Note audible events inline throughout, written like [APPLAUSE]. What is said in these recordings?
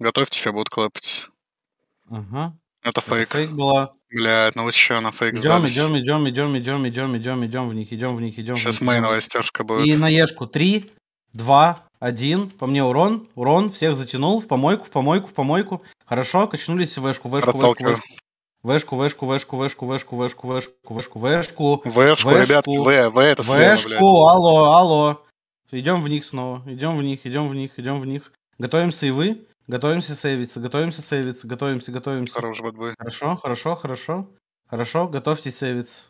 Готовьте, сейчас будут клепать. Ага. Это фейк. Это фейк была. Блядь, ну вот что на фейк идем, сдались. идем, идем, идем, идем, идем, идем, идем в них, идем в них, идем. Сейчас мейновая стяжка будет. И на Ешку. Три, два, один. По мне урон, урон. Всех затянул. В помойку, в помойку, в помойку. Хорошо, качнулись в Эшку, в Эшку, в Эшку, в Эшку. в вэшку, в вэшку, в вэшку, в вэшку, В Вэшку, ребят, В, В это слева, Вэшку, алло, алло. Идем в них снова, идем в них, идем в них, идем в них. Готовимся и вы. Готовимся сейвиться, готовимся сейвиться, готовимся, готовимся. Хорош, Хорошо, хорошо, хорошо. Хорошо, готовьте сейвиться.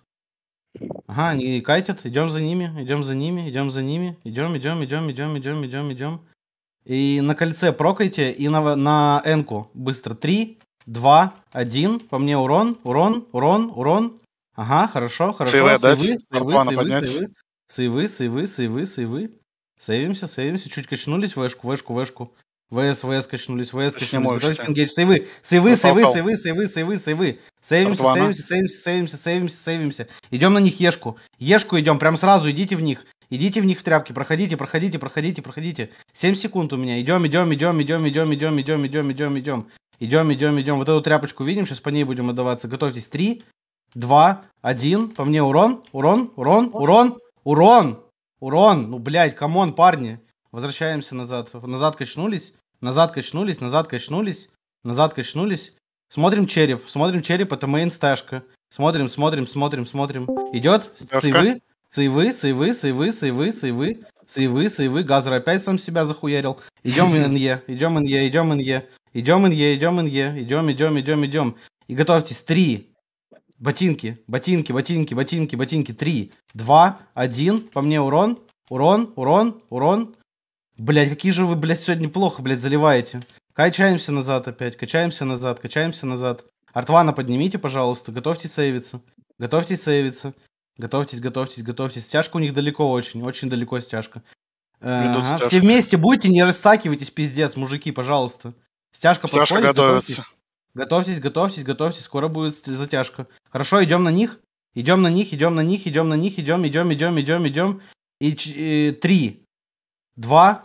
Ага, они кайтят. Идем за ними, идем за ними, идем за ними. Идем, идем, идем, идем, идем, идем, идем. И на кольце прокайте, и на, на энку. Быстро. Три, два, один. По мне урон, урон, урон, урон. Ага, хорошо, хорошо. Сейвы, сейвы, сейвы, сейвы, сейвы. Сейвы, сейвы, сейвы, сейвы. Сейвимся, сейвимся. Чуть качнулись, вэшку, вэшку, вэшку. ВС, ВС качнулись, ВС качнулись, готовьтесь engage, сейвы, сейвы, сейвы, сейвы, сейвы, сейвы, сейвы, сейвимся, сейвимся, сейвимся, сейвимся, сейвимся, сейвимся, идем на них ешку, ешку идем, прям сразу идите в них, идите в них в тряпки, проходите, проходите, проходите, проходите, 7 секунд у меня, идем, идем, идем, идем, идем, идем, идем, идем, идем, идем, идем, идем, идем, вот эту тряпочку видим, сейчас по ней будем отдаваться, готовьтесь, 3, 2, 1, по мне урон, урон, урон, урон, урон, урон, ну, блядь, камон, парни, Возвращаемся назад. Назад качнулись. Назад качнулись, назад качнулись, назад качнулись. Смотрим череп. Смотрим череп, это мейн стежка. Смотрим, смотрим, смотрим, смотрим. Идет сейвы, сейвы, сейвы, сейвы, сейвы, сейвы, сейвы, сейвы. Газер опять сам себя захуярил. Идем инье, идем инье, идем инье, идем инье, идем инье, идем, идем, идем, идем. И готовьтесь. Три. Ботинки, ботинки, ботинки, ботинки, ботинки. Три, два, один. По мне урон. Урон, урон, урон, Блять, какие же вы, блядь, сегодня плохо, блядь, заливаете. Качаемся назад опять, качаемся назад, качаемся назад. Артвана поднимите, пожалуйста, готовьте сейвиться. Готовьте сейвиться. Готовьтесь, готовьтесь, готовьтесь. Стяжка у них далеко очень, очень далеко стяжка. Э, ага. Все вместе будете, не растакивайтесь, пиздец, мужики, пожалуйста. Стяжка, стяжка подходит, готовится. готовьтесь. Готовьтесь, готовьтесь, готовьтесь, скоро будет затяжка. Хорошо, идем на них. Идем на них, идем на них, идем на них, идем, идем, идем, идем, идем. И, и три, два,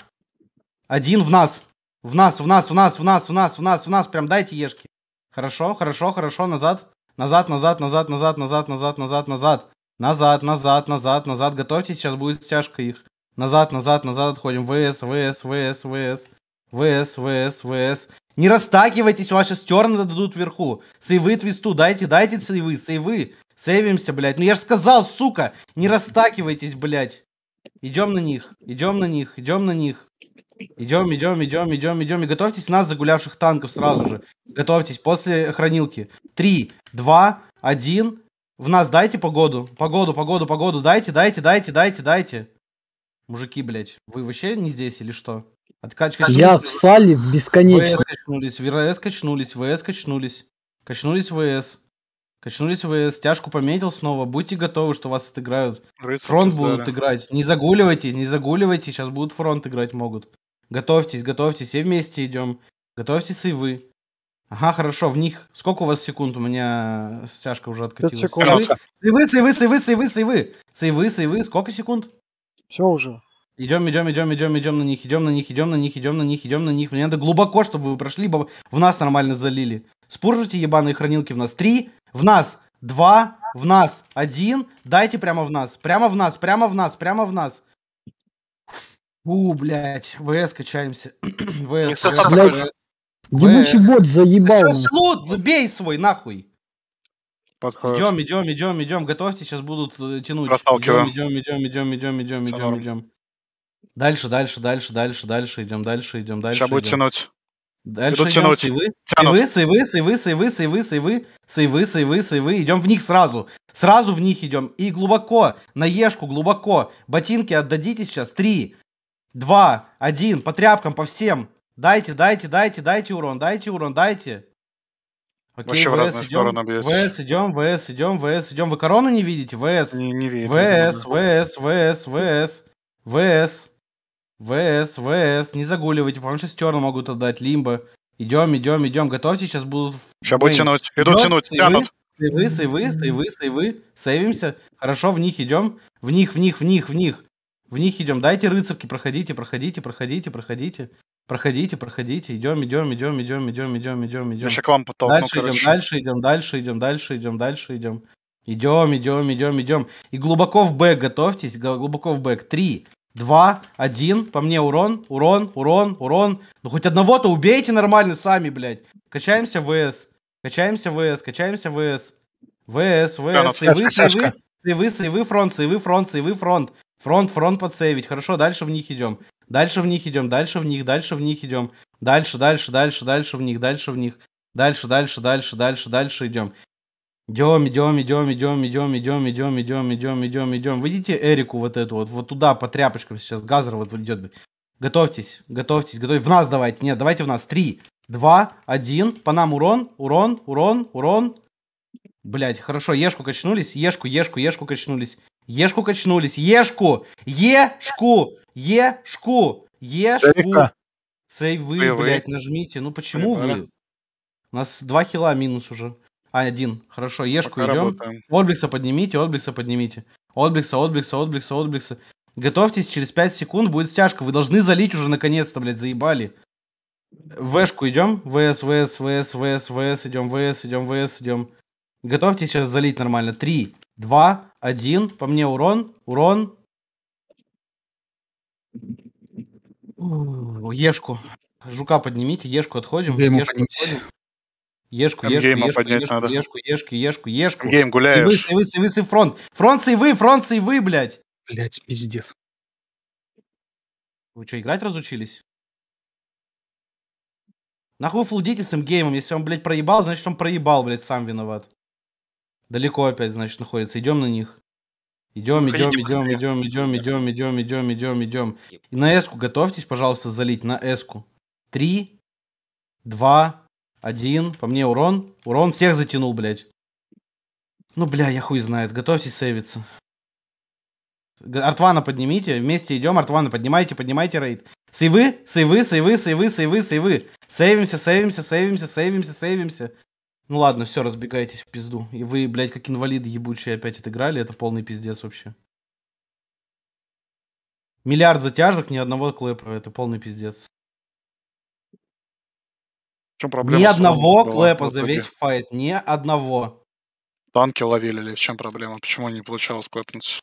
один в нас. В нас, в нас, в нас, в нас, в нас, в нас, в нас. Прям дайте ешки. Хорошо, хорошо, хорошо, назад. Назад, назад, назад, назад, назад, назад, назад, назад. Назад, назад, назад, назад. Готовьтесь, сейчас будет стяжка их. Назад, назад, назад отходим. ВС, ВС, ВС, ВС. ВС, ВС, ВС. Не растакивайтесь, ваши стерны дадут вверху. Сейвы твисту, дайте, дайте сейвы, сейвы. Сейвимся, блядь. Ну я же сказал, сука, не растакивайтесь, блядь. Идем на них, идем на них, идем на них. Идем, идем, идем, идем, идем. И готовьтесь нас, загулявших танков, сразу же. Готовьтесь после хранилки. Три, два, один. В нас дайте погоду. Погоду, погоду, погоду. Дайте, дайте, дайте, дайте, дайте. Мужики, блядь, вы вообще не здесь или что? Откач, Я в сале в бесконечно. ВС качнулись, ВС качнулись, ВС качнулись. Качнулись ВС. Качнулись вы, стяжку пометил снова. Будьте готовы, что вас отыграют. Рыцарь фронт будут играть. Не загуливайте, не загуливайте. Сейчас будут фронт играть могут. Готовьтесь, готовьтесь. Все вместе идем. Готовьтесь и вы. Ага, хорошо. В них... Сколько у вас секунд? У меня стяжка уже откатилась. Секунд. Сейвы, сейвы, сейвы, сейвы, сейвы. Сейвы, сейвы. Сколько секунд? Все уже. Идем, идем, идем, идем, идем на них, идем на них, идем на них, идем на них, идем на них. Мне надо глубоко, чтобы вы прошли, в нас нормально залили. Спуржите ебаные хранилки в нас три, в нас два, в нас один. Дайте прямо в нас, прямо в нас, прямо в нас, прямо в нас. У, блядь, ВС качаемся. [CLEARS THROAT] ВС, блядь. Ебучий бот заебал. Да забей ну, свой, нахуй. Идем, идем, идем, идем. Готовьте, сейчас будут э, тянуть. Расталкиваем. Идем, идем, идем, идем, идем, идем, идем, идем. Дальше, дальше, дальше, дальше, дальше, идем, дальше, идем, дальше. Сейчас будет тянуть. Дальше идем, сейвы, сейвы, сейвы, сейвы, сейвы, сейвы, сейвы, сейвы, сейвы, сейвы. Идем в них сразу. Сразу в них идем. И глубоко, на ешку, глубоко. Ботинки отдадите сейчас. Три, два, один. По тряпкам, по всем. Дайте, дайте, дайте, дайте урон, дайте урон, дайте. Окей, Вообще в разные идем, стороны ВС идем, ВС идем, ВС идем. Вы корону не видите? ВС. Не, не видите. ВС, ВС, ВС, ВС, ВС. ВС, ВС, не загуливайте, потому что шестерну могут отдать, лимбо. Идем, идем, идем, готовьте, сейчас будут... Сейчас будут тянуть, идут тянуть, тянут. Сейвы, сейвы, сейвы, сейвы, сейвимся. Хорошо, в них идем. В них, в них, в них, в них. В них идем. Дайте рыцарки, проходите, проходите, проходите, проходите. Проходите, проходите, идем, идем, идем, идем, идем, идем, идем, идем. Я к вам потом. Ну, дальше, ну, идем, дальше идем, дальше идем, дальше идем, дальше идем. Идем, идем, идем, идем. И глубоко в бэк готовьтесь, глубоко в бэк. Три, Два, один, по мне урон, урон, урон, урон. Ну хоть одного-то убейте нормально сами, блядь. Качаемся ВС, качаемся ВС, качаемся ВС. ВС, ВС, и вы и вы фронт, и вы фронт, и вы фронт. Фронт, фронт подсейвить. Хорошо, дальше в них идем. Дальше в них идем, дальше в них, дальше в них идем. Дальше, дальше, дальше, дальше в них, дальше в них. Дальше, дальше, дальше, дальше, дальше идем. Идем, идем, идем, идем, идем, идем, идем, идем, идем, идем, идем. Выйдите Эрику вот эту вот, вот туда по тряпочкам сейчас газер вот идет. Готовьтесь, готовьтесь, готовьтесь. В нас давайте, нет, давайте в нас. Три, два, один. По нам урон, урон, урон, урон. Блять, хорошо, ешку качнулись, ешку, ешку, ешку качнулись. Ешку качнулись, ешку, ешку, ешку, ешку. Сейвы, блять, нажмите. Ну почему вы? У нас два хила минус уже а один, Хорошо, Ешку Пока идем. Работаем. Отблекса поднимите, отбликса поднимите. Отбликса, отбликса, отбликса, отбликса. Готовьтесь, через 5 секунд будет стяжка. Вы должны залить уже наконец-то, блядь, заебали. Вэшку идем. ВС, ВС, ВС, ВС, ВС, идем, ВС, идем, ВС, идем. Готовьтесь сейчас залить нормально. 3, 2, 1. По мне урон, урон. Ешку. Жука поднимите, ешку отходим. ешку отходим. Ешку, ешку, ешку, ешку, надо. ешку, ешку, ешку, ешку. Гейм гуляешь. Сейвы, сейвы, сейвы, сейвы, фронт. Фронт, сейвы, фронт, сейвы, блядь. Блядь, пиздец. Вы что, играть разучились? Нахуй флудите с геймом. Если он, блядь, проебал, значит, он проебал, блядь, сам виноват. Далеко опять, значит, находится. Идем на них. Идем, идем, идем, идем, идем, идем, идем, идем, идем, идем. И на эску готовьтесь, пожалуйста, залить. На эску. Три, два, один. По мне урон. Урон всех затянул, блядь. Ну, бля, я хуй знает. Готовьтесь сейвиться. Артвана поднимите. Вместе идем. Артвана поднимайте, поднимайте рейд. Сейвы, сейвы, сейвы, сейвы, сейвы, сейвы. Сейвимся, сейвимся, сейвимся, сейвимся, сейвимся. Ну ладно, все, разбегайтесь в пизду. И вы, блядь, как инвалиды ебучие опять отыграли. Это полный пиздец вообще. Миллиард затяжек, ни одного клэпа. Это полный пиздец чем проблема? Ни одного клэпа за весь файт, ни одного. Танки ловили, или в чем проблема? Почему не получалось клэпнуть?